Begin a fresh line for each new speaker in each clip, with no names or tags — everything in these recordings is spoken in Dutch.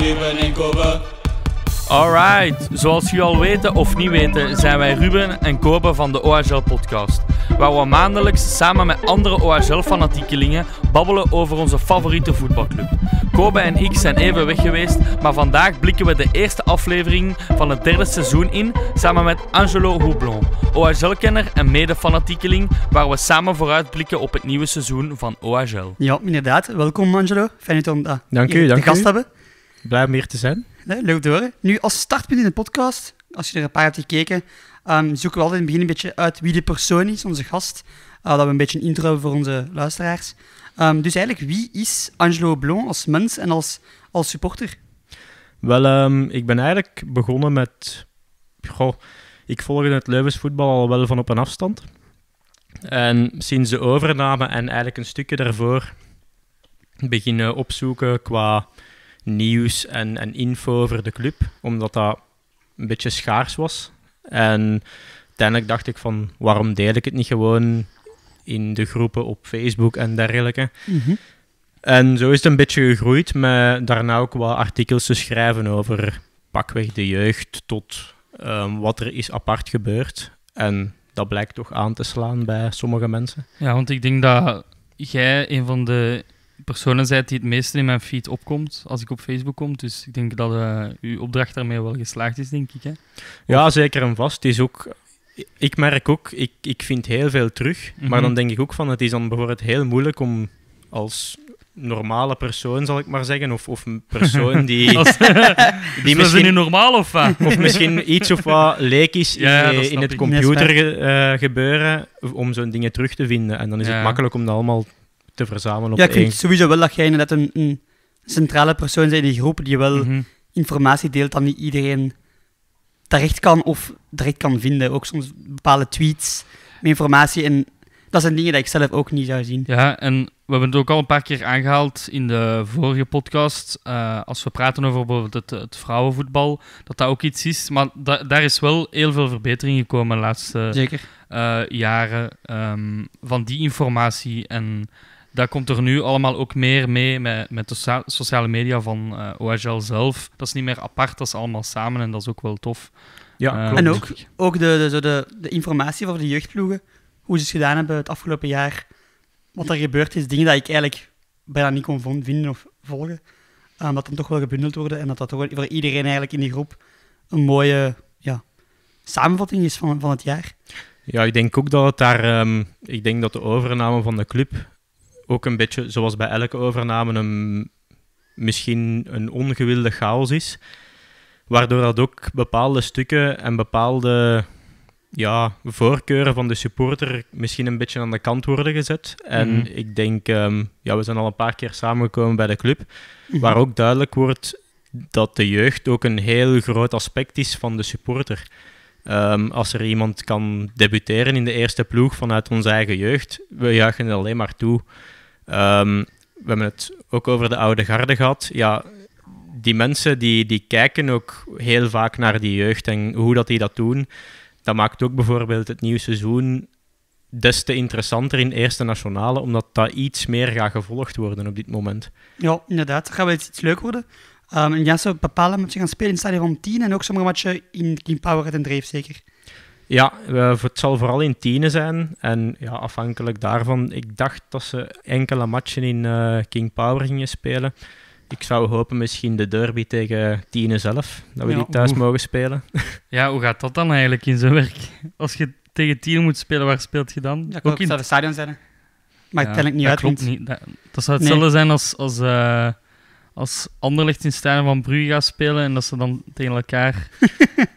Ruben en Kobe. Alright, zoals jullie al weten of niet weten, zijn wij Ruben en Kobe van de OHL Podcast. Waar we maandelijks samen met andere OHL-fanatiekelingen babbelen over onze favoriete voetbalclub. Kobe en ik zijn even weg geweest, maar vandaag blikken we de eerste aflevering van het derde seizoen in samen met Angelo Houblon, OHL-kenner en mede-fanatiekeling, waar we samen vooruitblikken op het nieuwe seizoen van OHL.
Ja, inderdaad. Welkom Angelo. Fijn dat we de, dank u, dank gast u. hebben. Blij om hier te zijn. Nee, leuk door. Nu, als startpunt in de podcast, als je er een paar hebt gekeken, ehm, zoeken we altijd in het begin een beetje uit wie de persoon is, onze gast. Uh, dat we een beetje een intro hebben voor onze luisteraars. Ehm, dus eigenlijk, wie is Angelo Blon als mens en als, als supporter?
Wel, ehm, ik ben eigenlijk begonnen met... Goh, ik volgde het Leuwens voetbal al wel van op een afstand. En sinds de overname en eigenlijk een stukje daarvoor beginnen opzoeken qua nieuws en, info over de club, omdat dat een beetje schaars was. En uiteindelijk dacht ik van, waarom deel ik het niet gewoon in de groepen op Facebook en dergelijke. Mhm. En zo is het een beetje gegroeid, met daarna ook wat artikels te schrijven over pakweg de jeugd tot ehm, wat er is apart gebeurd. En dat blijkt toch aan te slaan bij sommige mensen. Ja, want ik
denk dat jij een van de personen zijt die het meeste in mijn feed opkomt als ik op Facebook kom. Dus ik denk dat uh, uw opdracht daarmee wel geslaagd is, denk ik. Hè? Ja, zeker en
vast. Het is ook, ik merk ook, ik, ik vind heel veel terug. Maar mhm. dan denk ik ook van, het is dan bijvoorbeeld heel moeilijk om als normale persoon, zal ik maar zeggen, of, of een persoon die... die misschien, nu normaal of wat? Of misschien iets of wat leek
is in, eh, het computer
eh, gebeuren, om zo'n dingen terug te vinden. En dan is het makkelijk om dat allemaal te verzamelen. Op ja, ik één...
sowieso wel dat jij inderdaad een, centrale persoon bent in die groep die wel mhm. informatie deelt dat niet iedereen terecht kan of direct kan vinden. Ook soms bepaalde tweets met informatie. En dat zijn dingen die ik zelf ook niet zou zien.
Ja, en we hebben het ook al een paar keer aangehaald in de vorige podcast. Eh, als we praten over bijvoorbeeld het, het, vrouwenvoetbal, dat dat ook iets is. Maar daar is wel heel veel verbetering gekomen de laatste eh, jaren. Ehm, van die informatie en dat komt er nu allemaal ook meer mee met, met de sociale media van uh, eh, OHL zelf. Dat is niet meer apart, dat is allemaal samen en dat is ook wel tof. Ja, eh, en ook,
ook de, de, de, informatie over de jeugdploegen, hoe ze het gedaan hebben het afgelopen jaar, wat er gebeurd is, dingen die ik eigenlijk bijna niet kon vinden of volgen, eh, dat dan toch wel gebundeld worden en dat dat toch voor iedereen eigenlijk in die groep een mooie ja, samenvatting is van, van het jaar.
Ja, ik denk ook dat het daar. Ehm, ik denk dat de overname van de club ook een beetje, zoals bij elke overname, een, misschien een ongewilde chaos is. Waardoor dat ook bepaalde stukken en bepaalde ja, voorkeuren van de supporter misschien een beetje aan de kant worden gezet. En mhm. ik denk, ehm, ja, we zijn al een paar keer samengekomen bij de club, mhm. waar ook duidelijk wordt dat de jeugd ook een heel groot aspect is van de supporter. Ehm, als er iemand kan debuteren in de eerste ploeg vanuit onze eigen jeugd, we juichen het alleen maar toe. Um, we hebben het ook over de oude garde gehad. Ja, die mensen die, die kijken ook heel vaak naar die jeugd en hoe dat die dat doen. Dat maakt ook bijvoorbeeld het nieuwe seizoen des te interessanter in Eerste Nationale, omdat dat iets meer gaat gevolgd worden op dit moment.
Ja, inderdaad. Dat gaat wel iets leuk worden. Um, en ja, ze bepalen je gaan spelen in het van 10 en ook sommige matchen in King Power en Dreef zeker.
Ja, eh, het zal vooral in Tienen zijn. En ja, afhankelijk daarvan, ik dacht dat ze enkele matchen in eh, King Power gingen spelen. Ik zou hopen misschien de derby tegen Tienen zelf, dat we die thuis mogen spelen.
Ja, hoe gaat dat dan eigenlijk in zijn werk? Als je tegen Tienen moet spelen, waar speelt je dan? Ja, ook, in het stadion zijn. Maar ja, ik niet dat Klopt niet. Dat, dat zou hetzelfde zijn als, als eh, als anderlicht in stenen van Brugge gaat spelen en dat ze dan tegen elkaar...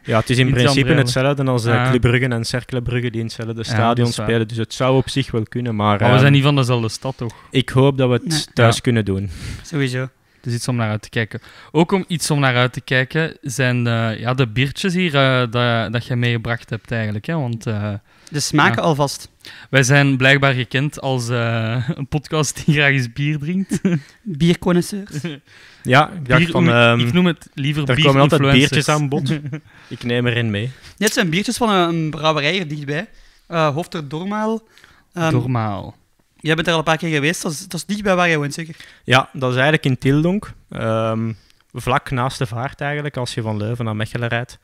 ja, het is in principe hetzelfde als de eh, ja. en
Cercle Brugge die in hetzelfde stadion spelen. Dus het zou op zich wel kunnen, maar... maar we zijn ehm, niet van dezelfde stad, toch? Ik hoop dat we het thuis kunnen doen. Sowieso. Dus iets om naar uit te kijken.
Ook om iets om naar uit te kijken zijn de, ja, de biertjes hier eh, dat, dat je meegebracht hebt eigenlijk. Hè? Want, uh, de smaken alvast. Wij zijn blijkbaar gekend als eh, een podcast die graag eens bier drinkt. Bierconnoisseurs. ja, ik, van, ik ehm, noem het liever bier Er komen altijd biertjes aan bod.
ik neem erin mee.
Dit zijn biertjes van een, brouwerij brouwerij dichtbij. Hofter Dormaal. Um, Dormaal. Jij bent er al een paar keer geweest, dat is, niet bij waar je woont, zeker?
Ja, dat is eigenlijk in Tildonk, ehm, vlak naast de vaart eigenlijk, als je van Leuven naar Mechelen rijdt.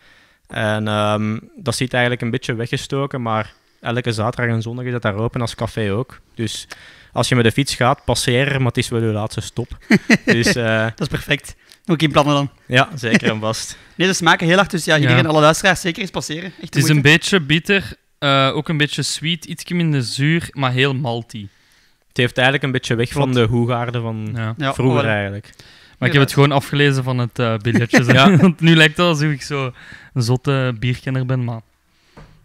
En ehm, dat zit eigenlijk een beetje weggestoken, maar elke zaterdag en zondag is dat daar open als café ook. Dus als je met de fiets gaat, passeer, maar het is wel je laatste stop. dus, eh, dat is perfect. Ook in plannen dan. Ja, zeker en vast.
nee, dat smaken heel erg. dus ja, iedereen, ja. alle luisteraars, zeker eens passeren. Echt het is een
beetje bitter, eh, ook een beetje sweet, iets minder zuur, maar heel malty. Het heeft eigenlijk een beetje weg van de hoegaarde van vroeger eigenlijk. Maar ik heb het gewoon afgelezen van het uh, eh, biljetje. ja. Want nu lijkt het alsof ik zo een zotte bierkenner ben, maar...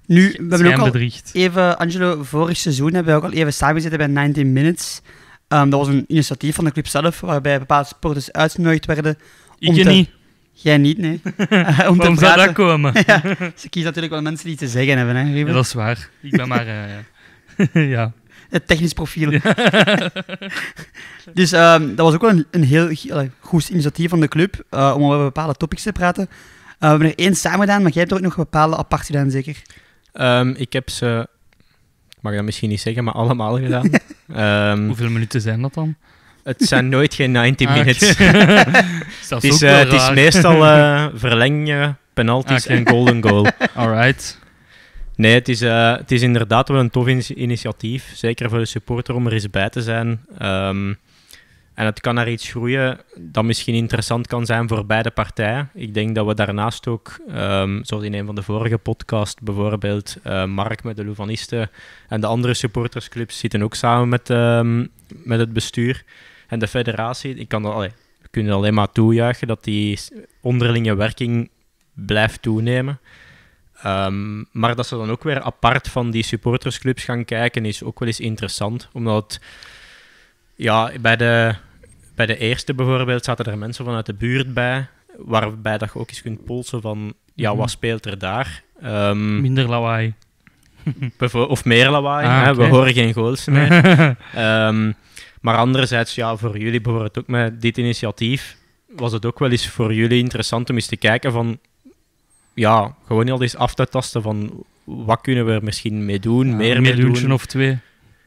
Nu, we hebben ook al
even, Angelo, vorig seizoen hebben we ook al even samengezeten bij 19 Minutes. Ehm, dat was een initiatief van de club zelf, waarbij bepaalde sporters uitgenodigd werden. Om te... niet. Jij niet, nee. om te zou dat komen? ja, ze kiezen natuurlijk wel mensen die te zeggen hebben, hè, dat is waar. Ik ben maar... Eh, ja het technisch profiel. dus ehm, dat was ook wel een, een heel goed initiatief van de club eh, om over bepaalde topics te praten. Eh, we hebben er één samen gedaan, maar jij hebt er ook nog bepaalde apart gedaan, zeker?
Ehm, ik heb ze, ik mag dat misschien niet
zeggen, maar allemaal gedaan.
Ehm, Hoeveel minuten zijn dat dan? Het zijn nooit geen 90 ah, minutes. het, is, eh, meestal verlengen, penalties ah, en golden goal. Alright. Nee, het is, eh, het is inderdaad wel een tof initiatief. Zeker voor de supporter om er eens bij te zijn. Ehm, en het kan naar iets groeien dat misschien interessant kan zijn voor beide partijen. Ik denk dat we daarnaast ook, ehm, zoals in een van de vorige podcasts, bijvoorbeeld eh, Mark met de Louvanisten en de andere supportersclubs zitten ook samen met, ehm, met het bestuur en de federatie. Ik kan dat, kunnen alleen maar toejuichen dat die onderlinge werking blijft toenemen. Ehm, maar dat ze dan ook weer apart van die supportersclubs gaan kijken, is ook wel eens interessant. Omdat ja, bij, de, bij de eerste bijvoorbeeld zaten er mensen vanuit de buurt bij, waarbij dat je ook eens kunt polsen van ja, wat mhm. speelt er daar? Ehm, Minder lawaai. of meer lawaai. Ah, hè? We horen geen goals meer. Ehm, maar anderzijds, ja, voor jullie bijvoorbeeld ook met dit initiatief, was het ook wel eens voor jullie interessant om eens te kijken van ja, gewoon heel eens af te tasten van wat kunnen we er misschien mee doen, ja, meer mee of twee.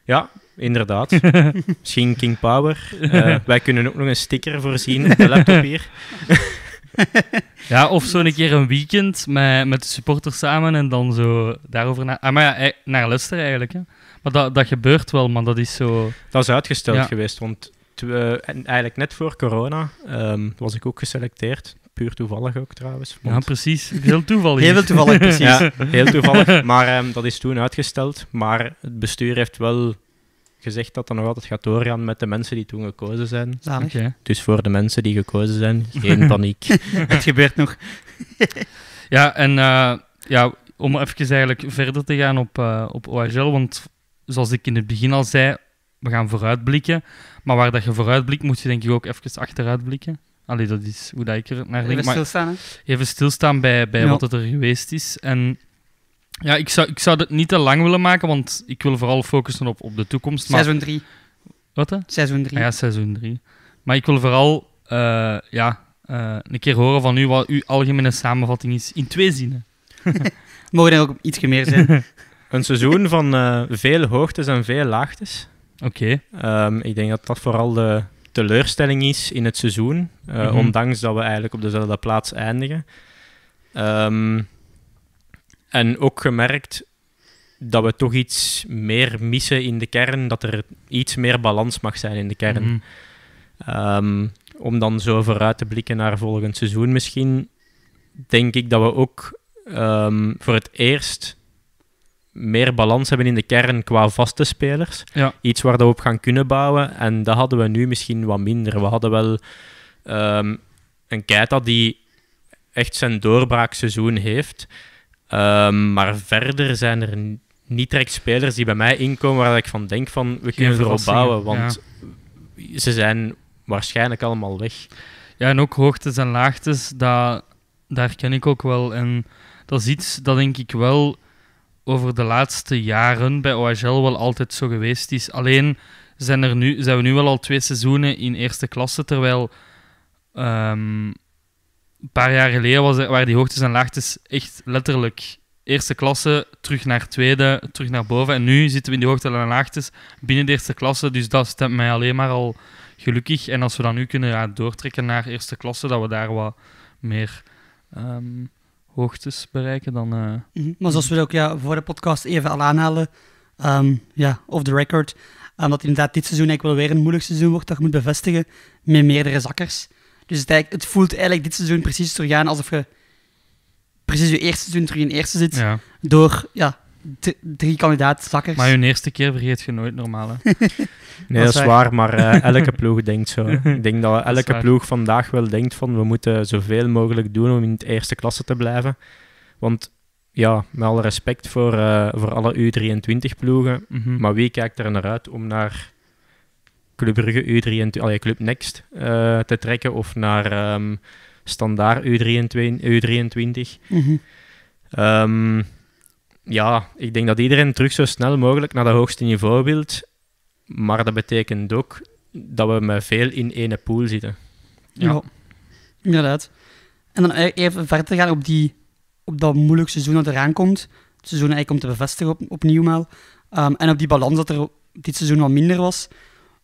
Ja, inderdaad. misschien King Power. Eh, wij kunnen ook nog een sticker voorzien op de laptop hier.
ja, of zo een keer een weekend met, met de supporters samen en dan zo daarover naar... Ah, maar ja, eh, naar Leicester eigenlijk, hè. Maar dat, dat gebeurt wel, maar dat is zo...
Dat is uitgesteld geweest, want eh, eigenlijk net voor corona ehm, was ik ook geselecteerd puur toevallig ook trouwens. Ja, precies. Heel toevallig. heel toevallig, precies. Ja, heel toevallig. Maar ehm, dat is toen uitgesteld. Maar het bestuur heeft wel gezegd dat dat nog altijd gaat doorgaan met de mensen die toen gekozen zijn. Okay. Dus voor de mensen die gekozen zijn, geen paniek. het gebeurt nog. ja, en eh, ja, om
even eigenlijk verder te gaan op, uh, op ORL, want zoals ik in het begin al zei, we gaan vooruitblikken. Maar waar dat je vooruitblikt, moet je denk ik ook even achteruitblikken. Allee, dat is hoe dat ik er naar denk. Even stilstaan, Even stilstaan bij, bij wat het er geweest is. En ja, ik zou, ik zou het niet te lang willen maken, want ik wil vooral focussen op, op de toekomst. Seizoen 3. Wat, hè? Seizoen 3. Ah ja, seizoen 3. Maar ik wil vooral eh, ja, eh, een keer horen van u wat uw algemene samenvatting is in twee zinnen. Mogen er
ook iets meer zijn? een seizoen van uh, veel hoogtes en veel laagtes. Oké. Ehm, ik denk dat dat vooral de, teleurstelling is in het seizoen. Eh, mhm. Ondanks dat we eigenlijk op dezelfde plaats eindigen. Ehm, en ook gemerkt dat we toch iets meer missen in de kern. Dat er iets meer balans mag zijn in de kern. Mhm. Ehm, om dan zo vooruit te blikken naar volgend seizoen misschien. Denk ik dat we ook ehm, voor het eerst meer balans hebben in de kern qua vaste spelers. Iets waar we op gaan kunnen bouwen. En dat hadden we nu misschien wat minder. We hadden wel ehm, een Keita die echt zijn doorbraakseizoen heeft. Ehm, maar verder zijn er niet direct spelers die bij mij inkomen waar ik van denk van we kunnen erop bouwen. Want ze zijn waarschijnlijk allemaal weg. Ja, en ook
hoogtes en laagtes, dat, daar ken ik ook wel. En dat is iets dat denk ik wel over de laatste jaren bij OHL wel altijd zo geweest is. Alleen zijn, er nu, zijn we nu wel al twee seizoenen in eerste klasse, terwijl ehm, een paar jaar geleden was er, waren die hoogtes en laagtes echt letterlijk eerste klasse, terug naar tweede, terug naar boven. En nu zitten we in die hoogte en laagtes binnen de eerste klasse, dus dat stemt mij alleen maar al gelukkig. En als we dan nu kunnen ja, doortrekken naar eerste klasse, dat we daar wat meer... Ehm, hoogtes bereiken, dan... Eh,
mhm. Maar zoals we ook ja, voor de podcast even al aanhalen, ehm, ja, off the record, omdat ehm, dat inderdaad dit seizoen eigenlijk wel weer een moeilijk seizoen wordt dat je moet bevestigen met meerdere zakkers. Dus het, het voelt eigenlijk dit seizoen precies terug aan alsof je precies je eerste seizoen terug in eerste zit, door ja, drie kandidaat-zakkers. Maar hun
eerste keer vergeet je nooit normaal. Hè?
nee, dat, is waar, maar eh, elke ploeg denkt zo. Ik denk dat, elke ploeg
vandaag wel denkt van we moeten zoveel mogelijk doen om in de eerste klasse te blijven. Want ja, met alle respect voor, eh, voor alle U23-ploegen, mhm. maar wie kijkt er naar uit om naar Club U23, allee, Club Next eh, te trekken of naar um, Standaard U23? U23? ja, ik denk dat iedereen terug zo snel mogelijk naar dat hoogste niveau wilt. Maar dat betekent ook dat we met veel in één pool zitten.
Ja, ja inderdaad. En dan even verder gaan op, die, op dat moeilijk seizoen dat eraan komt. Het seizoen eigenlijk om te bevestigen op, opnieuw maar. Ehm, en op die balans dat er dit seizoen wat minder was.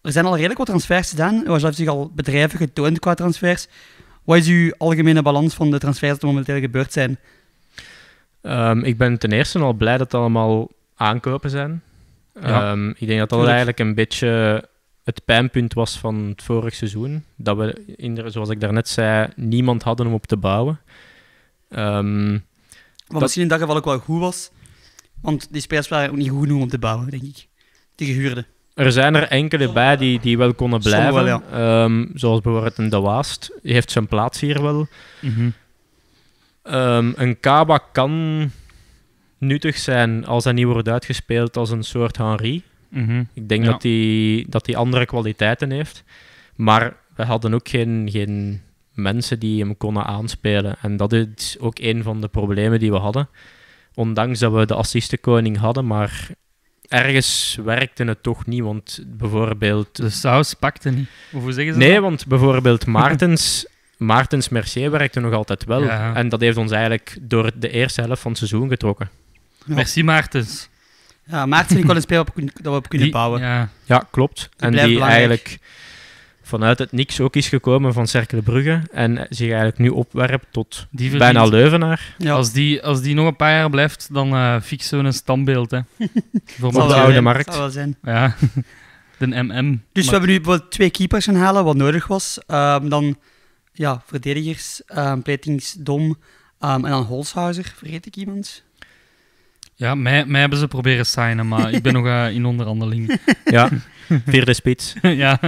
Er zijn al redelijk wat transfers gedaan. Er heeft zich al bedrijven getoond qua transfers. Wat is uw algemene balans van de transfers die momenteel gebeurd zijn Ehm, ik ben ten
eerste al blij dat het allemaal aankopen zijn. Ehm, ik denk dat dat eigenlijk een beetje het pijnpunt was van het vorig seizoen. Dat we, in zoals ik daarnet zei, niemand hadden om op te bouwen. Wat ehm, misschien in
dat geval ook wel goed was. Want die spelers waren ook niet goed genoeg om te bouwen, denk ik. Die gehuurde. Er zijn er
enkele bij die, die wel konden blijven. zoals bijvoorbeeld een Dawaast. Die heeft zijn plaats hier wel. Mm Ehm, een Kaba kan nuttig zijn als hij niet wordt uitgespeeld als een soort Henri. Mhm. Ik denk dat hij dat andere kwaliteiten heeft. Maar we hadden ook geen, geen mensen die hem konden aanspelen. En dat is ook een van de problemen die we hadden. Ondanks dat we de assistenkoning hadden, maar ergens werkte het toch niet. Want bijvoorbeeld. De saus pakte niet. Of zeggen ze Nee, want bijvoorbeeld Maartens Maartens Mercier werkte nog altijd wel. En dat heeft ons eigenlijk door de eerste helft van het seizoen getrokken.
Merci Maartens. Ja, Maartens vind ik wel een speel op, dat we op kunnen bouwen.
Ja, klopt. en die eigenlijk vanuit het niks ook is gekomen van Cercle Brugge en zich eigenlijk nu opwerpt tot bijna Leuvenaar.
Als, die, als die nog een paar jaar blijft, dan uh, eh, fixen we een standbeeld. Hè. Voor de oude markt. Dat Zal wel zijn.
Ja, de
MM. Dus we hebben
nu twee keepers gaan halen, wat nodig was. Ehm, dan ja, verdedigers, um, en dan Holshuizer vergeet ik iemand?
Ja, mij, mij hebben ze proberen te signen, maar ik ben nog eh, in onderhandeling. Ja,
vierde spits. ja.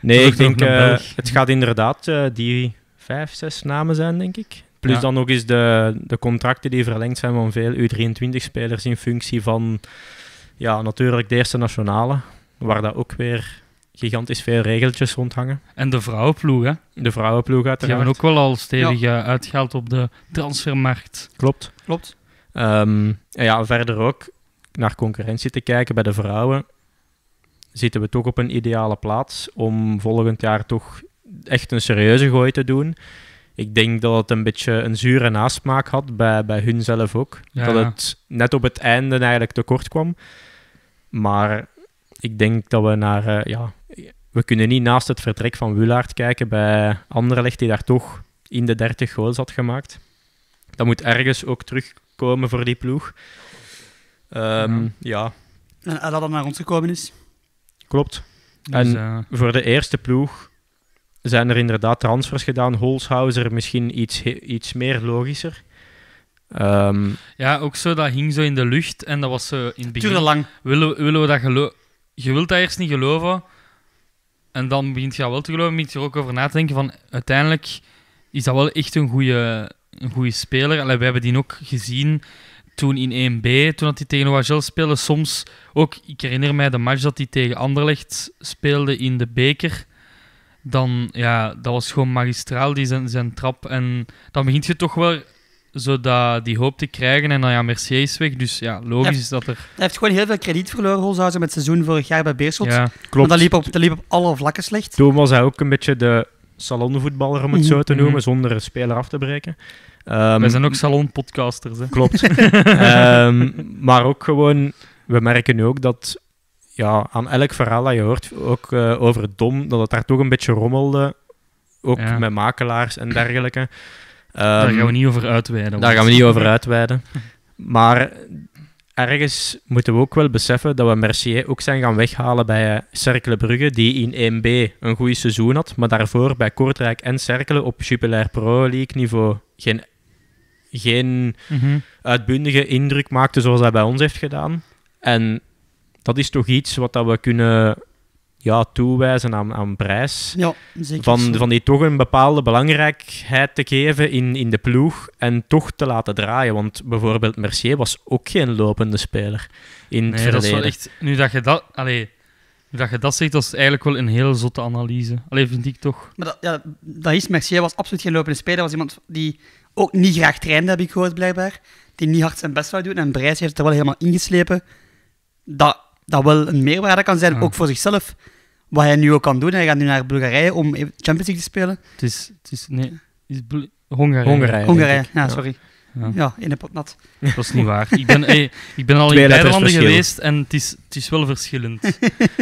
nee, ik denk, eh,
het gaat inderdaad eh, die vijf, zes namen zijn, denk ik. Plus dan nog eens de, de contracten die verlengd zijn van veel U23-spelers in functie van, ja, natuurlijk de eerste nationale, waar dat ook weer gigantisch veel regeltjes rondhangen. En de vrouwenploeg, hè? De vrouwenploeg uit Ze Die hebben ook wel al stevig ja. Eh, op de transfermarkt. Klopt. Klopt. Ehm, ja, verder ook naar concurrentie te kijken bij de vrouwen. Zitten we toch op een ideale plaats om volgend jaar toch echt een serieuze gooi te doen. Ik denk dat het een beetje een zure nasmaak had bij, bij hun zelf ook. dat het net op het einde eigenlijk tekort kwam. Maar ik denk dat we naar eh, ja, we kunnen niet naast het vertrek van Wulaert kijken bij Anderlecht, die daar toch in de 30 goals had gemaakt. Dat moet ergens ook terugkomen voor die ploeg. Ehm, ja. En dat dat naar ons gekomen is. Klopt. Dus, en eh, voor de eerste ploeg zijn er inderdaad transfers gedaan. Holshouser misschien iets, iets meer logischer. Ehm,
ja, ook zo, dat hing zo in de lucht en dat was zo in het begin. Tuurlijk lang.
Willen, willen we dat geloven?
Je wilt dat eerst niet geloven, en dan begint je al wel te geloven, begint je er ook over na te denken van uiteindelijk is dat wel echt een goede een goede speler. Allee, we hebben die ook gezien toen in 1B, toen dat hij tegen Wagel speelde. Soms ook, ik herinner mij de match dat hij tegen Anderlecht speelde in de beker. Dan, ja, dat was gewoon magistraal, die zijn, zijn trap. En dan begint je toch wel zodat die hoop te krijgen. En dan ja, Mercier is weg, dus ja, logisch is dat er...
Hij heeft gewoon heel veel krediet verloren, ze met het seizoen vorig jaar bij Beerschot. Ja, klopt. Want dat liep, op, dat liep op alle vlakken slecht.
Toen was hij ook een beetje de salonvoetballer, om het zo mhm. te noemen, mhm. zonder een speler af te breken. Um, Wij ehm, zijn ook salonpodcasters, hè. Klopt. Ehm, maar ook gewoon, we merken nu ook dat ja, aan elk verhaal dat je hoort, ook uh, over Dom, dat het daar toch een beetje rommelde. Ook met makelaars en dergelijke daar ehm, gaan we niet over uitweiden. Daar gaan we niet over uitweiden. Maar ergens moeten we ook wel beseffen dat we Mercier ook zijn gaan weghalen bij eh, Cercle Brugge, die in 1B een goed seizoen had, maar daarvoor bij Kortrijk en Cercle op Jupiler Pro League niveau geen, geen mhm. uitbundige indruk maakte zoals hij bij ons heeft gedaan. En dat is toch iets wat dat we kunnen ja, toewijzen aan, aan prijs. Ja, zeker van, van die toch een bepaalde belangrijkheid te geven in, in de ploeg en toch te laten draaien. Want bijvoorbeeld Mercier was ook geen lopende speler in nee, Dat is wel
echt, nu dat je dat... Allez, nu dat je dat zegt, dat is eigenlijk wel een heel zotte analyse. Alleen vind ik toch.
Maar dat, ja, dat is Mercier was absoluut geen lopende speler. was iemand die ook niet graag trainde, heb ik gehoord blijkbaar. Die niet hard zijn best zou doen. En Brijs heeft er wel helemaal ingeslepen dat dat wel een meerwaarde kan zijn, ah. ook voor zichzelf. Wat hij nu ook kan doen, hij gaat nu naar Bulgarije om Champions League te spelen. Het is, het is nee, is
Hongarije. Hongarije, Hongarije. ja, sorry. Ja. in de pot nat. Dat is niet waar. Ik ben, ik ben al in beide landen geweest en het is, het is wel verschillend.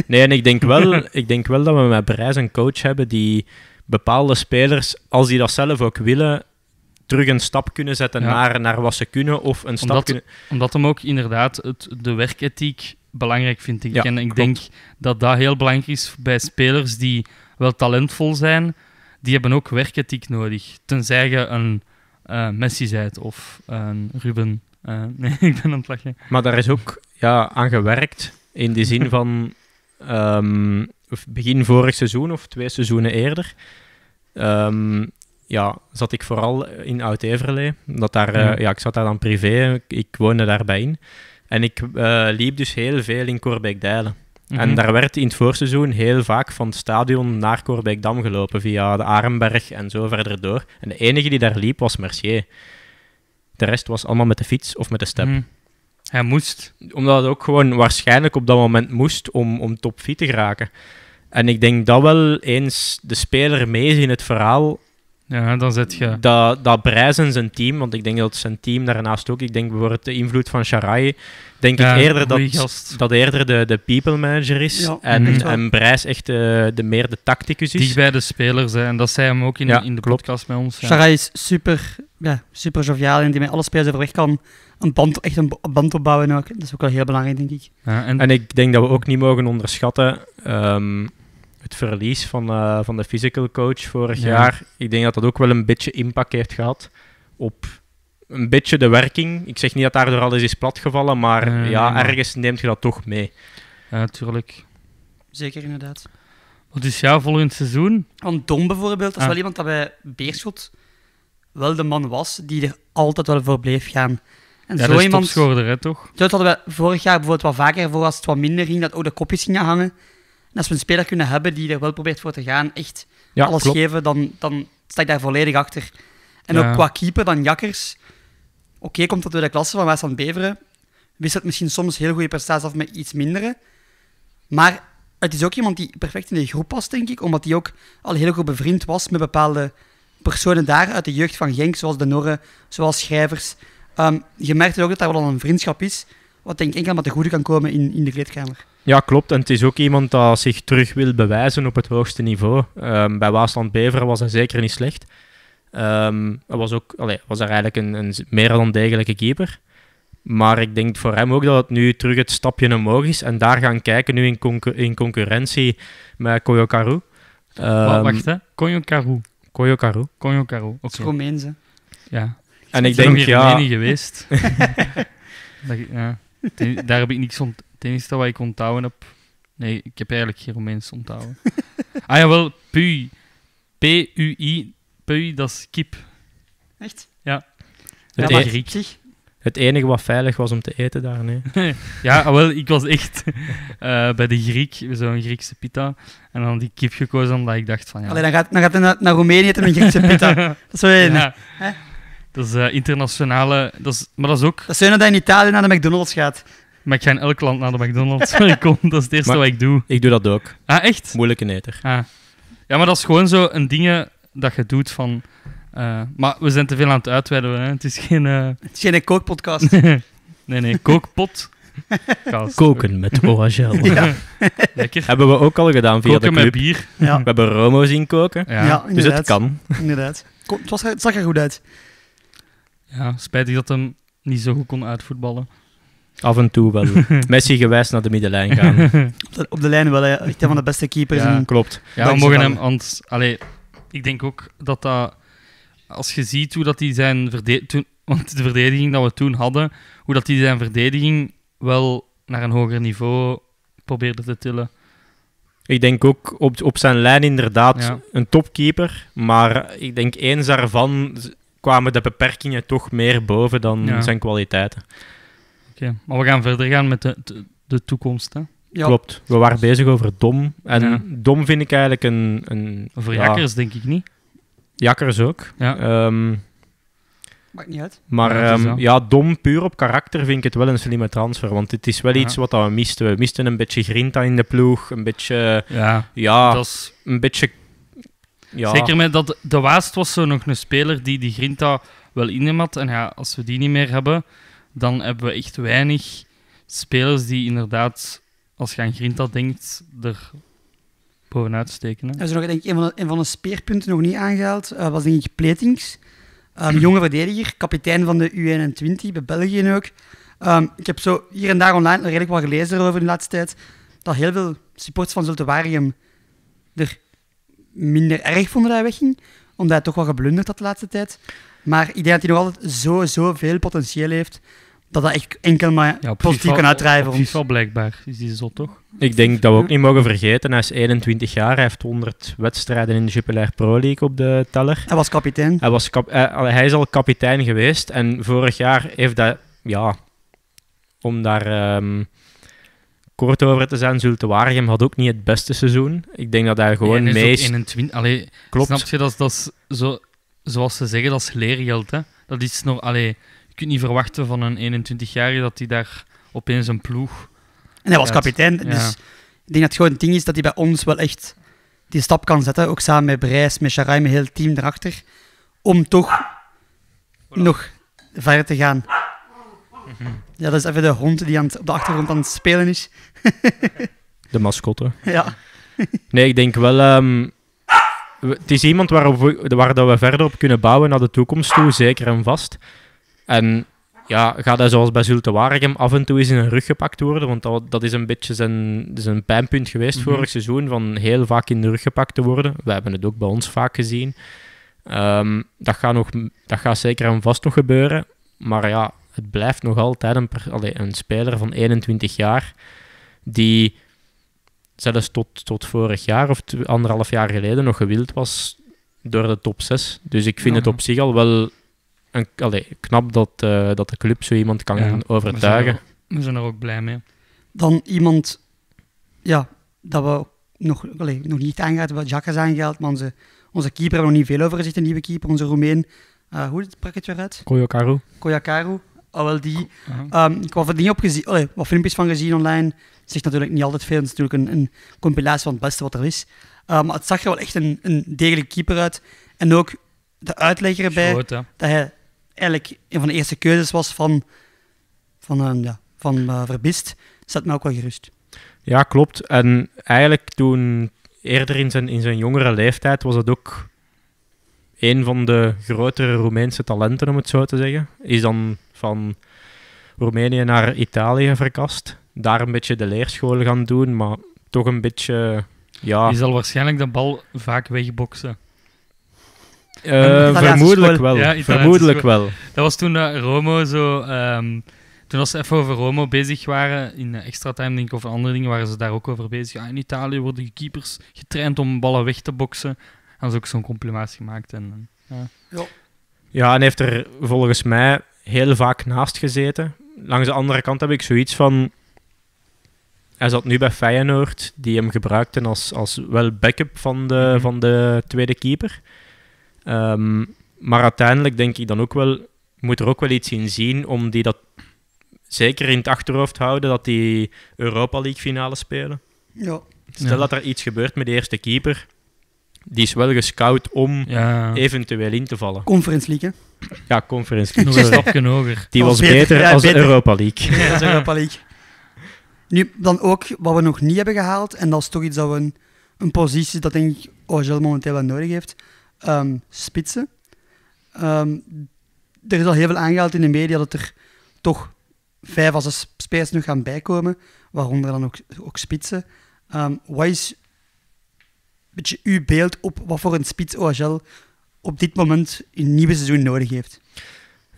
Nee, en ik denk, wel, ik denk wel dat we met Parijs een coach hebben die bepaalde spelers, als die dat zelf ook willen, terug een stap kunnen zetten naar, naar wat ze kunnen of een stap omdat,
Omdat hem ook inderdaad het, de werkethiek belangrijk vind ik. en ik denk dat dat heel belangrijk is bij spelers die wel talentvol zijn. Die hebben ook werkethiek nodig. Tenzij je een uh, Messi zijt of een Ruben.
Eh, nee, ik ben aan het lachen. Maar daar is ook ja, aan gewerkt. In de zin van ehm, begin vorig seizoen of twee seizoenen eerder. Ehm, ja, zat ik vooral in Oud-Everlee. Uh, eh, ja. ja, ik zat daar dan privé, ik woonde daarbij in. En ik eh, liep dus heel veel in Korbeek-Dijlen. En mhm. daar werd in het voorseizoen heel vaak van het stadion naar Dam gelopen, via de Aremberg en zo verder door. En de enige die daar liep was Mercier. De rest was allemaal met de fiets of met de step. Mhm. Hij moest. Omdat het ook gewoon waarschijnlijk op dat moment moest om, om top te geraken. En ik denk dat wel eens de speler mee is in het verhaal ja, dan zit je... Dat, dat en zijn team, want ik denk dat zijn team daarnaast ook... Ik denk bijvoorbeeld de invloed van Sharai. Denk ik eerder dat, dat eerder de, de people manager is. en, en Brijs echt de, de, meer de tacticus is. Die bij de spelers, hè. En dat zei hem ook in, in de podcast met ons. Sharai is
super, ja, super joviaal en die met alle spelers overweg kan een band, echt een band opbouwen ook. Dat is ook wel heel belangrijk, denk ik.
Ja, en... en... ik denk dat we ook niet mogen onderschatten ehm, het verlies van, eh, van de physical coach vorig jaar, ik denk dat dat ook wel een beetje impact heeft gehad op een beetje de werking. Ik zeg niet dat daardoor alles is platgevallen, maar ja, ergens neemt je dat toch mee. Ja, natuurlijk.
Zeker, inderdaad.
Wat is jouw volgend seizoen?
Dom bijvoorbeeld, dat is ah. wel iemand dat bij Beerschot wel de man was die er altijd wel voor bleef gaan. En zo dat is iemand. hè, toch? Dat hadden we vorig jaar bijvoorbeeld wel vaker voor als het wat minder ging, dat ook de kopjes gingen hangen als we een speler kunnen hebben die er wel probeert voor te gaan, echt alles geven, dan, dan sta ik daar volledig achter. En ook qua keeper, dan Jakkers. Oké, komt dat door de klasse van West van Beveren. Wisselt misschien soms heel goede prestaties af met iets mindere. Maar het is ook iemand die perfect in de groep past, denk ik. Omdat hij ook al heel goed bevriend was met bepaalde personen daar uit de jeugd van Genk. Zoals de Norren, zoals schrijvers. Ehm, je merkt ook dat daar wel al een vriendschap is. Wat denk ik enkel maar te goede kan komen in, in de kleedkamer.
Ja, klopt. En het is ook iemand dat zich terug wil bewijzen op het hoogste niveau. Ehm, bij Waasland Beveren was hij zeker niet slecht. Um, was, ook, was er eigenlijk een, een meer dan degelijke keeper. Maar ik denk voor hem ook dat het nu terug het stapje omhoog is. En daar gaan kijken nu in, in concurrentie met Koyo Karu. Um, wacht, hè? Koyo Karu. Koyo Karu. Koyo Karu. Ja. En ik denk, ja... geweest.
dat, ja daar heb ik niks ont ten eerste wat ik onthouden heb... Nee, ik heb eigenlijk geen Romeins onthouden. ah wel Pui. P-U-I. Pui, dat is kip. Echt? Ja. Het, ja, e-
het enige wat veilig was om te eten daar, nee.
ja, ah, wel, ik was echt eh, bij de Griek, zo'n Griekse pita. En dan die kip gekozen omdat ik dacht van ja... Allee, dan gaat,
dan gaat hij naar, Roemenië met een Griekse pita. dat is wel één. Ja.
Dat is eh, internationale. Dat is, maar dat is ook. Dat zijn dat je in Italië naar de McDonald's gaat. Maar ik ga in elk land naar de McDonald's. kom, dat is het eerste wat
ik doe. Ik doe dat ook. Ah, echt? Moeilijke neter.
Ah. Ja, maar dat is gewoon zo een dingen dat je doet van. Eh, maar we zijn te veel aan het uitweiden. Hè? Het is geen. Uh... Het is geen kookpodcast.
nee, nee, kookpot. Koken met OHL. Ja. Lekker. Hebben we ook al gedaan via de club. met bier. We hebben Romo zien koken. Ja. dus het kan.
Inderdaad. het, was, het zag er goed uit. Ja,
spijtig dat hem niet zo goed kon uitvoetballen.
Af en toe wel. Messi gewijs naar de middenlijn gaan.
op, de, lijn wel, echt een van de beste keepers. Ja, Klopt. Ja, we mogen hem... Want, allee, ik denk ook dat dat... Als je ziet hoe dat hij zijn verdediging... Want de verdediging dat we toen hadden, hoe dat hij zijn verdediging wel naar een hoger niveau probeerde te
tillen. Ik denk ook op, op zijn lijn inderdaad een topkeeper. Maar ik denk eens daarvan kwamen de beperkingen toch meer boven dan zijn kwaliteiten.
Oké, maar we gaan verder gaan met de, de, toekomst. Hè? Ja. Klopt.
We waren bezig over dom. En dom vind ik eigenlijk een. een over jakkers, denk ik niet. Jakkers ook. Ja. Ehm, Maakt niet uit. Maar ehm, ja, dom puur op karakter vind ik het wel een slimme transfer. Want het is wel iets wat we misten. We misten een beetje grinta in de ploeg. Een beetje. Ja, ja dat is... een beetje Zeker met
dat De Waast was zo nog een speler die die Grinta wel in hem had. En ja, als we die niet meer hebben, dan hebben we echt weinig spelers die inderdaad, als je aan Grinta denkt, er bovenuit steken. Hè.
nog denk ik, een, van de, een van de speerpunten nog niet aangehaald. Eh, was denk ik Pletings. Ehm, mm. jonge verdediger, kapitein van de U21 bij België ook. Ehm, ik heb zo hier en daar online redelijk wat gelezen over de laatste tijd. Dat heel veel supporters van Zultuarium er minder erg vonden dat hij wegging. Omdat hij toch wel geblunderd had de laatste tijd. Maar ik denk dat hij nog altijd zo, zo veel potentieel heeft. Dat dat echt enkel maar ja, positief kan uitdrijven.
Op, wel blijkbaar is die zo toch? Ik denk dat we ook niet mogen vergeten. Hij is 21 jaar. Hij heeft 100 wedstrijden in de Jupiler Pro League op de
teller. Hij was kapitein.
Hij, was kap eh, hij is al kapitein geweest. En vorig jaar heeft dat... Ja, om daar... Ehm, kort over te zijn, Zulte Waregem had ook niet het beste seizoen. Ik denk dat daar gewoon nee, meest... 21,
allee, Klopt. Snap je, dat, dat zo, zoals ze zeggen, dat is leergeld. Hè? Dat is nog... Allee, je kunt niet verwachten van een 21-jarige dat hij daar opeens een ploeg... En hij was kapitein, dus
ik denk dat het gewoon het ding is dat hij bij ons wel echt die stap kan zetten. Ook samen met Brijs, met Sharai, met heel team erachter. Om toch nog verder te gaan. Mhm. Ja, dat is even de hond die aan op de achtergrond aan het spelen is. De mascotte. Ja.
Nee, ik denk wel. Ehm, het is iemand waar we, waar dat we verder op kunnen bouwen naar de toekomst toe, zeker en vast. En ja, gaat hij zoals bij Zulte Waregem af en toe eens in een rug gepakt worden? Want dat, dat is een beetje zijn, zijn pijnpunt geweest mhm. vorig seizoen, van heel vaak in de rug gepakt te worden. We hebben het ook bij ons vaak gezien. Ehm, dat, gaat nog, dat gaat zeker en vast nog gebeuren. Maar ja, het blijft nog altijd een, allee, een speler van 21 jaar die zelfs tot, tot vorig jaar of anderhalf jaar geleden nog gewild was door de top 6. Dus ik vind het op zich al wel een, allee, knap dat, eh, dat de club zo iemand kan overtuigen.
We zijn, er, ook blij mee. Dan iemand ja, dat we nog, allee, nog niet aangaat hebben, Jacques is aangehaald, maar onze, onze keeper hebben we nog niet veel over gezegd, de nieuwe keeper, onze Roemeen. Eh, hoe is het pakketje uit? Koyakaru. Koyakaru alhoewel die. Ehm, ik heb er niet op gezien, wat filmpjes van gezien online. Zegt natuurlijk niet altijd veel. Het is natuurlijk een, een compilatie van het beste wat er is. Ehm, maar het zag er wel echt een, een degelijk keeper uit. En ook de uitleg erbij dat hij eigenlijk een van de eerste keuzes was van, van, eh, ja, van eh, Verbist. Zet me ook wel gerust.
Ja, klopt. En eigenlijk toen, eerder in zijn, in zijn jongere leeftijd, was dat ook een van de grotere Roemeense talenten, om het zo te zeggen. Is dan van Roemenië naar Italië verkast. Daar een beetje de leerschool gaan doen, maar toch een beetje. Ja. Die zal
waarschijnlijk de bal vaak wegboksen.
Eh, vermoedelijk wel. vermoedelijk wel.
Dat was toen uh, Romo zo. Ehm, toen als ze even over Romo bezig waren, in eh, extra time denk ik of andere dingen, waren ze daar ook over bezig. in Italië worden keepers getraind om ballen weg te boksen. En ze ook zo'n complimaat gemaakt. En,
ja. en heeft er volgens mij heel vaak naast gezeten. Langs de andere kant heb ik zoiets van... Hij zat nu bij Feyenoord, die hem gebruikte als, als wel backup van de, mhm. van de tweede keeper. Ehm, maar uiteindelijk denk ik dan ook wel... Moet er ook wel iets in zien om die dat zeker in het achterhoofd houden dat die Europa League finale spelen. Ja. Stel dat er iets gebeurt met de eerste keeper, die is wel gescout om eventueel in te vallen. Conference League, hè? Ja, Conference League. Nog Die was, beter, dan Europa League. Europa League.
Nu, dan ook wat we nog niet hebben gehaald, en dat is toch iets dat we... Een, een positie dat denk ik OGL momenteel wel nodig heeft. Ehm, spitsen. Ehm, er is al heel veel aangehaald in de media dat er toch vijf als zes spits nog gaan bijkomen, waaronder dan ook, ook spitsen. Ehm, wat is een beetje uw beeld op wat voor een spits OHL op dit moment een nieuwe seizoen nodig heeft.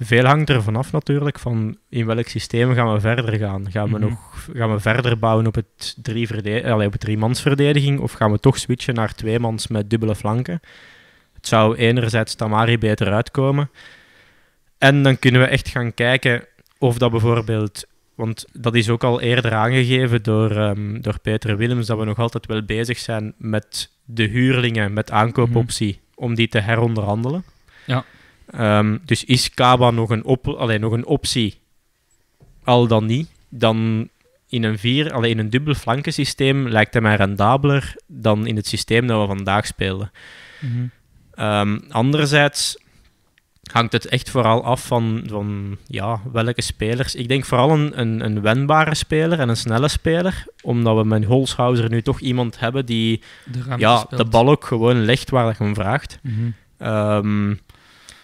Veel hangt er vanaf natuurlijk van
in welk systeem gaan we verder gaan. Gaan we, mhm. nog, gaan we verder bouwen op het, drie allez, op driemansverdediging of gaan we toch switchen naar tweemans met dubbele flanken? Het zou enerzijds Tamari beter uitkomen. En dan kunnen we echt gaan kijken of dat bijvoorbeeld... Want dat is ook al eerder aangegeven door, ehm, door Peter Willems, dat we nog altijd wel bezig zijn met de huurlingen, met aankoopoptie. Mhm om die te heronderhandelen. Ja. Ehm, dus is Kaba nog een, op, nog een optie, al dan niet, dan in een, vier, alleen in een dubbel flankensysteem lijkt hij mij rendabeler dan in het systeem dat we vandaag spelen. Mhm. Ehm, anderzijds hangt het echt vooral af van, van ja, welke spelers. Ik denk vooral een, een, wendbare speler en een snelle speler. Omdat we met Holshouser nu toch iemand hebben die de, ja, de bal ook gewoon legt waar je hem vraagt. Mhm. Ehm,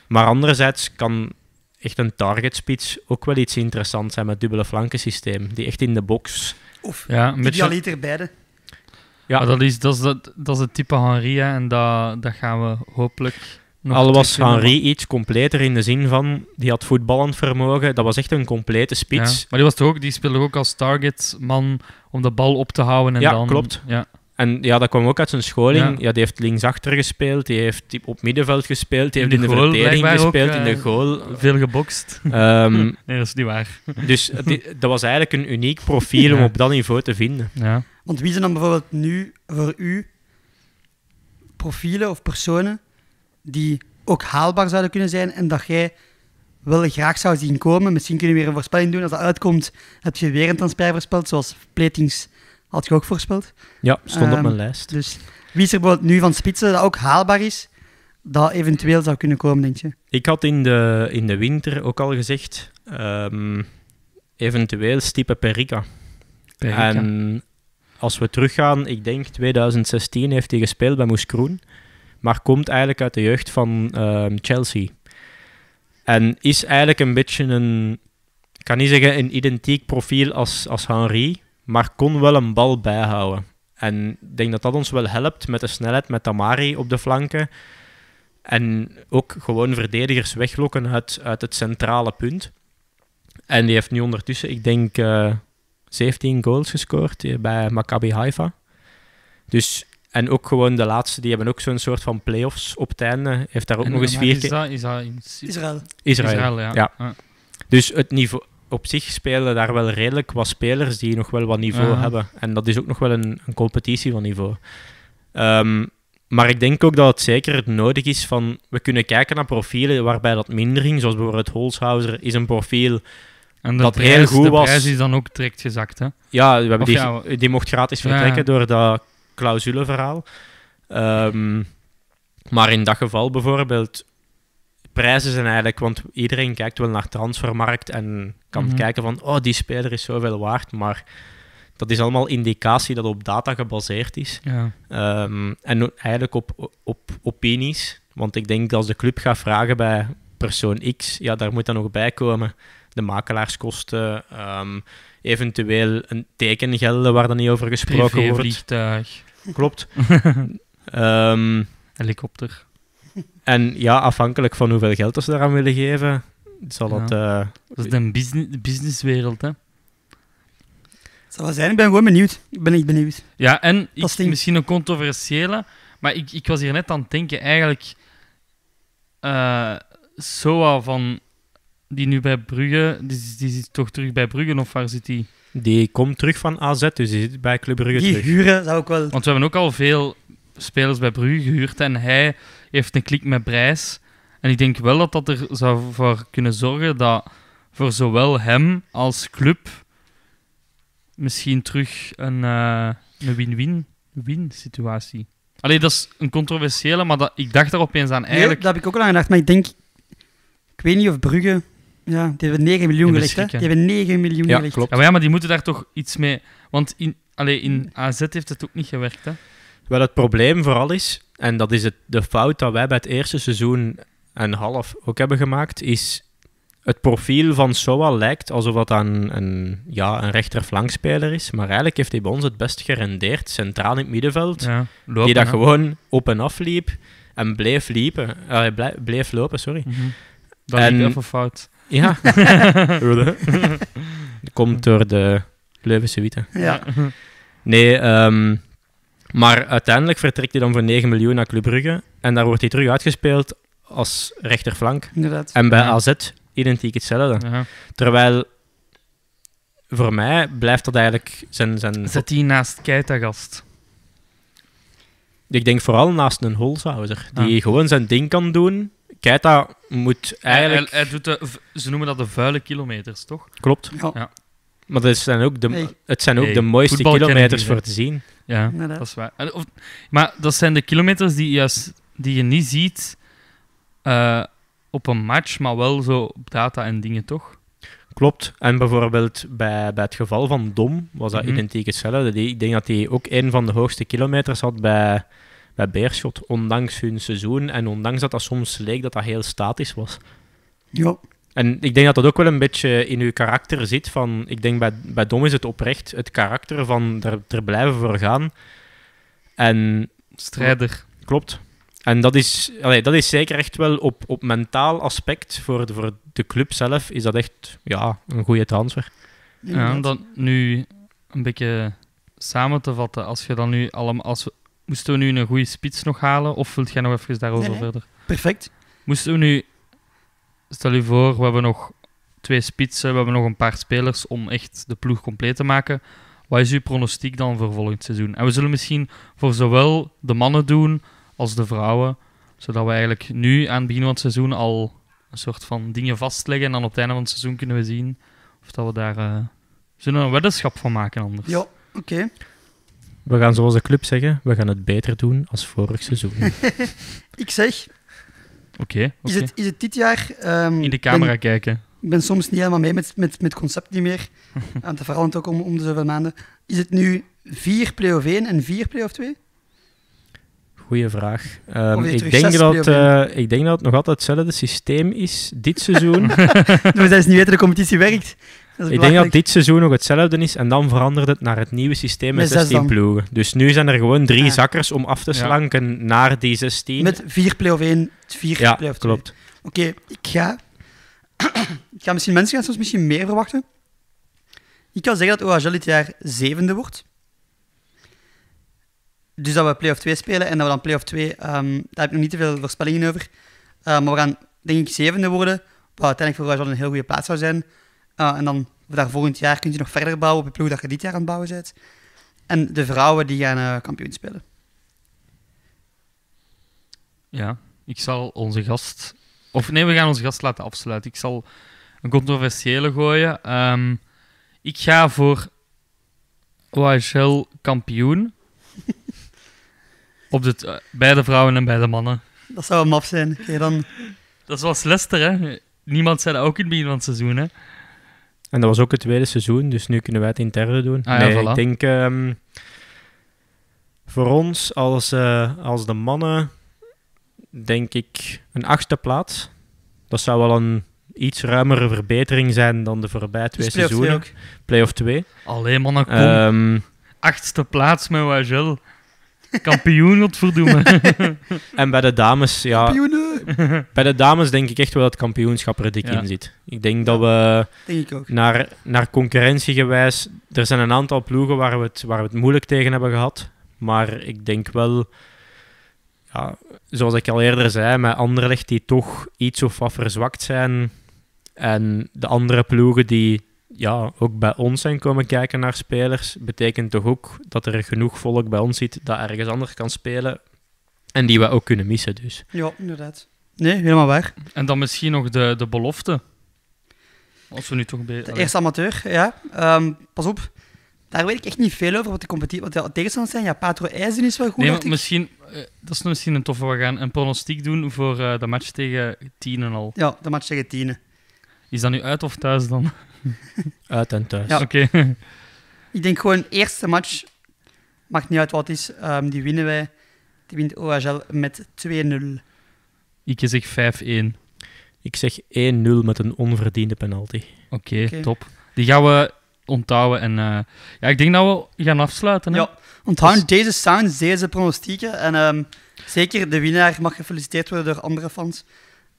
maar anderzijds kan echt een target speech ook wel iets interessants zijn met dubbele flankensysteem. Die echt in de box. Of ja, een beide. Ja, dat is, dat, is, dat, dat is het type Henri en dat, dat gaan we hopelijk al was Henri iets completer in de zin van, die had voetballend vermogen. Dat was echt een complete spits. maar die, was toch ook, die speelde ook als
targetman om de bal op te houden. En ja, klopt.
Ja. En ja, dat kwam ook uit zijn scholing. Ja. die heeft linksachter gespeeld, die heeft op middenveld gespeeld, die heeft in de, verdediging gespeeld, in de eh, goal. Veel gebokst. Um, nee, dat is niet waar. Dus dat was eigenlijk een uniek profiel om op dat niveau te vinden. Ja.
Want wie zijn dan bijvoorbeeld nu voor u profielen of personen die ook haalbaar zouden kunnen zijn en dat jij wel graag zou zien komen. Misschien kunnen we weer een voorspelling doen. Als dat uitkomt, heb je weer een transfer voorspeld, zoals Pletings had je ook voorspeld. Ja, stond op ehm, mijn lijst. Dus wie is er bijvoorbeeld nu van spitsen dat ook haalbaar is, dat eventueel zou kunnen komen, denk je?
Ik had in de, in de winter ook al gezegd, ehm, eventueel Stipe Perica. Perica. En als we teruggaan, ik denk 2016 heeft hij gespeeld bij Moes Kroen maar komt eigenlijk uit de jeugd van ehm, Chelsea. En is eigenlijk een beetje een, ik kan niet zeggen een identiek profiel als, als Henry, maar kon wel een bal bijhouden. En ik denk dat dat ons wel helpt met de snelheid met Tamari op de flanken. En ook gewoon verdedigers weglokken uit, uit het centrale punt. En die heeft nu ondertussen, ik denk, 17 eh, goals gescoord eh, bij Maccabi Haifa. Dus en ook gewoon de laatste, die hebben ook zo'n soort van play-offs op het einde. Heeft daar ook nog eens vier keer... Is in... Israël. Israël, ja. Dus het niveau... Op zich spelen daar wel redelijk wat spelers die nog wel wat niveau hebben. En dat is ook nog wel een, een competitie van niveau. Ehm, maar ik denk ook dat het zeker nodig is van... We kunnen kijken naar profielen waarbij dat minder ging. Zoals bijvoorbeeld Holshouser is een profiel en dat prijs, heel goed was. de prijs is dan ook direct gezakt,
hè? Ja, we
die, mocht gratis vertrekken door dat Clausuleverhaal. Ehm, maar in dat geval bijvoorbeeld, prijzen zijn eigenlijk, want iedereen kijkt wel naar transfermarkt en kan mhm. kijken van, oh, die speler is zoveel waard, maar dat is allemaal indicatie dat op data gebaseerd is. Ja. Ehm, en eigenlijk op, op opinies, want ik denk dat als de club gaat vragen bij persoon X, ja, daar moet dan nog bij komen de makelaarskosten, ehm, eventueel een teken gelden waar dan niet over gesproken wordt. wordt. vliegtuig. Klopt. um, Helikopter. En ja, afhankelijk van hoeveel geld ze daaraan willen geven, zal dat. Eh, dat is de business,
businesswereld, hè. Zal zijn, ik ben gewoon benieuwd. Ik ben niet benieuwd. Ja, en misschien
een controversiële, maar ik, ik was hier net aan het denken, eigenlijk... Uh, eh, SOA van die nu bij Brugge, die, die zit toch terug bij Brugge of waar zit die? Die komt terug van AZ, dus die zit bij Club Brugge terug. Die huren zou ik wel... Want we hebben ook al veel spelers bij Brugge gehuurd en hij heeft een klik met Brijs. En ik denk wel dat dat er zou voor kunnen zorgen dat voor zowel hem als club misschien terug een uh,
win-win situatie.
Alleen dat is een controversiële, maar dat, ik dacht daar opeens aan eigenlijk. dat heb ik ook
al aan gedacht, maar ik denk... Ik weet niet of Brugge ja, die hebben 9 miljoen gelegd. Hè? Die hebben 9 miljoen ja, Klopt. maar ja, maar
die moeten daar toch iets mee. Want in, allee, in AZ heeft het ook niet gewerkt. Hè? Wel, het probleem vooral is, en dat is het, de fout dat wij bij het eerste seizoen en half ook hebben gemaakt, is het profiel van Soa lijkt alsof dat een, een, ja, een rechterflankspeler is. Maar eigenlijk heeft hij bij ons het best gerendeerd, centraal in het middenveld. die dat gewoon op en af liep en bleef, liepen, eh, bleef lopen. Sorry. Mhm. Dat en, fout. Ja. komt door de Leuvense witten. Ja. Nee, ehm, maar uiteindelijk vertrekt hij dan voor 9 miljoen naar Club Brugge. En daar wordt hij terug uitgespeeld als rechterflank. Inderdaad. En bij AZ identiek hetzelfde. Terwijl voor mij blijft dat eigenlijk zijn... zijn... Zet hij naast Keita gast? Ik denk vooral naast een Holzhauser, die ah. gewoon zijn ding kan doen Keita moet eigenlijk...
doet ze noemen dat de vuile kilometers, toch? Klopt. Ja.
Maar dat zijn ook de, het zijn ook de mooiste kilometers voor te zien. Ja, dat.
is waar. Of, maar dat zijn de kilometers die, juist, die je niet ziet
eh, op een match, maar wel zo op data en dingen, toch? Klopt. En bijvoorbeeld bij, bij het geval van Dom was dat mhm. identiek hetzelfde. Ik denk dat hij ook een van de hoogste kilometers had bij bij Beerschot, ondanks hun seizoen en ondanks dat dat soms leek dat dat heel statisch was. Ja. En ik denk dat dat ook wel een beetje in uw karakter zit. Van, ik denk bij, bij Dom is het oprecht het karakter van er, blijven voor gaan. En, Strijder. Klopt. En dat is, allee, dat is zeker echt wel op, op mentaal aspect voor de, voor de club zelf is dat echt ja, een goede transfer. Ja, om dat nu een beetje samen te vatten, als je
dan nu allemaal, als Moesten we nu een goede spits nog halen? Of wilt jij nog even daarover verder? Perfect. Moesten we nu... Stel je voor, we hebben nog twee spitsen, we hebben nog een paar spelers om echt de ploeg compleet te maken. Wat is uw pronostiek dan voor volgend seizoen? En we zullen misschien voor zowel de mannen doen als de vrouwen, zodat we eigenlijk nu aan het begin van het seizoen al een soort van dingen vastleggen en dan op het einde van het seizoen kunnen we zien of dat we daar... Eh, zullen we een weddenschap van maken anders? Ja,
oké.
We gaan zoals de club zeggen, we gaan het beter doen als vorig seizoen.
ik zeg... Oké. Is, het, dit jaar... Ehm, In de camera kijken. Ik ben soms niet helemaal mee met, met, met concept niet meer. Want het verandert ook om, om de zoveel maanden. Is het nu vier play-off 1 en vier play-off 2?
Goeie vraag. Ehm, ik, denk dat, eh, ik denk dat het nog altijd hetzelfde systeem is dit seizoen. We dat is niet weten hoe de competitie werkt ik denk dat dit seizoen nog hetzelfde is en dan verandert het naar het nieuwe systeem met, 16 ploegen. Dus nu zijn er gewoon drie zakkers om af te slanken naar die 16. Met vier play-off 1, vier ja, play-off klopt.
Oké, ik ga... ik ga misschien mensen gaan soms misschien meer verwachten. Ik kan zeggen dat OHL dit jaar zevende wordt. Dus dat we play-off 2 spelen en dat we dan play-off 2... Ehm, daar heb ik nog niet te veel voorspellingen over. Eh, maar we gaan, denk ik, zevende worden, wat uiteindelijk voor OHL een heel goede plaats zou zijn... Ah, en dan daar volgend jaar kun je nog verder bouwen op de ploeg dat je dit jaar aan het bouwen bent. En de vrouwen die gaan uh, kampioen spelen.
Ja, ik zal onze gast. Of nee, we gaan onze gast laten afsluiten. Ik zal een controversiële gooien. Ehm, ik ga voor OHL kampioen. op de, eh, bij de vrouwen en bij de mannen.
Dat zou een map zijn.
dan... Dat is wel Leicester, hè? Niemand zei dat ook in het begin van het seizoen, hè?
En dat was ook het tweede seizoen, dus nu kunnen wij het in doen. Ah nee, ik denk ehm, voor ons als, eh, als de mannen, denk ik een achtste plaats. Dat zou wel een iets ruimere verbetering zijn dan de voorbij twee seizoenen. Play-off 2. play Alleen mannen, kom. Um, achtste plaats met Wajel. Kampioen, wat
verdoemen.
en bij de dames, ja. Kampioenen! Bij de dames denk ik echt wel dat kampioenschap er dik in zit. Ik denk dat we denk ik ook. Naar, naar concurrentiegewijs. Er zijn een aantal ploegen waar we, het, waar we het moeilijk tegen hebben gehad. Maar ik denk wel, ja, zoals ik al eerder zei, met Anderlecht die toch iets of wat verzwakt zijn. En de andere ploegen die ja, ook bij ons zijn komen kijken naar spelers, betekent toch ook dat er genoeg volk bij ons zit dat ergens anders kan spelen en die we ook kunnen missen. Dus.
Ja, inderdaad.
Nee, helemaal waar. En dan misschien nog de, de belofte. Als we nu toch bij... De
eerste amateur, ja. Ehm, pas op, daar weet ik echt niet veel over, wat de competitie, wat de tegenstanders zijn. Ja, Patro Ijsen is wel goed. Nee, misschien,
eh, dat is misschien een toffe. We gaan een pronostiek doen voor eh, de match tegen Tienen al. Ja,
de match tegen Tienen.
Is dat nu uit of thuis dan?
Uit en thuis. Oké. Ik denk gewoon, eerste match, maakt niet uit wat het is, um, die winnen wij. Die wint OHL met 2-0.
Ik zeg 5-1. Ik zeg 1-0 met een onverdiende penalty. Oké, top.
Die gaan we onthouden. En, uh, ja, ik denk dat we gaan afsluiten. Hè? Ja, onthoud dus-
deze sounds, deze pronostieken. En um, zeker de winnaar mag gefeliciteerd worden door andere fans.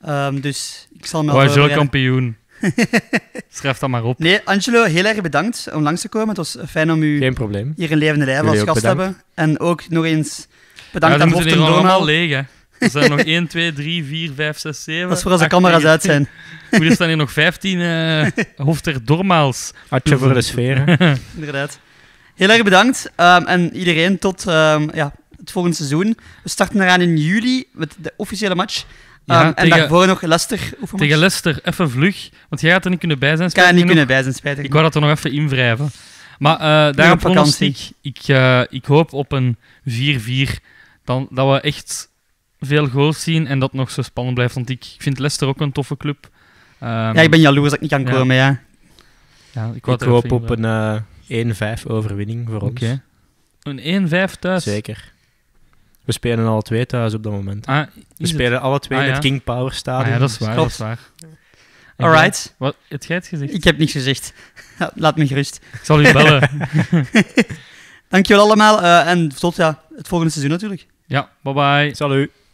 Um, dus ik zal me. kampioen. Schrijf dat maar op. Nee, Angelo, heel erg bedankt om langs te komen. Het was fijn om u Geen probleem. hier in levende lijf als gast te hebben. En ook nog eens bedankt ja, aan Morten Donald. allemaal leeg, hè. Er zijn nog
1, 2, 3, 4, 5, 6,
7. Dat is voor als de camera's uit zijn. Goed, er staan hier nog 15 uh, hofter Hartje voor de sfeer. Inderdaad. Heel erg bedankt. Um, en iedereen tot um, ja, het volgende seizoen. We starten eraan in juli met de officiële match ja, ehm, en daarvoor nog Leicester Tegen
Leicester, even vlug. Want jij gaat er niet kunnen bij zijn. Ik kan er niet kunnen bij zijn, spijtig. Ik wou dat er nog even invrijven. Maar uh, daarom pronostiek. Ik, eh, ik hoop op een 4-4. Dat we echt veel goals zien en dat nog zo spannend blijft. Want ik vind Leicester ook een toffe club. Ehm, ja, ik ben jaloers dat ik niet kan komen, ja.
ja. ik, ik hoop op een 1-5 eh, overwinning voor okay.
Een 1-5
thuis? Zeker. We spelen alle twee thuis op dat moment. Ah,
we spelen alle twee ah, in ja. King
Power ah, Stadium. ja, dat is waar, All dat is
waar. Wat, het jij gezegd? Ik heb niks gezegd. Laat me gerust. Ik zal u bellen. Dankjewel allemaal eh, en tot ja, het volgende seizoen natuurlijk. Ja, bye bye. Salut.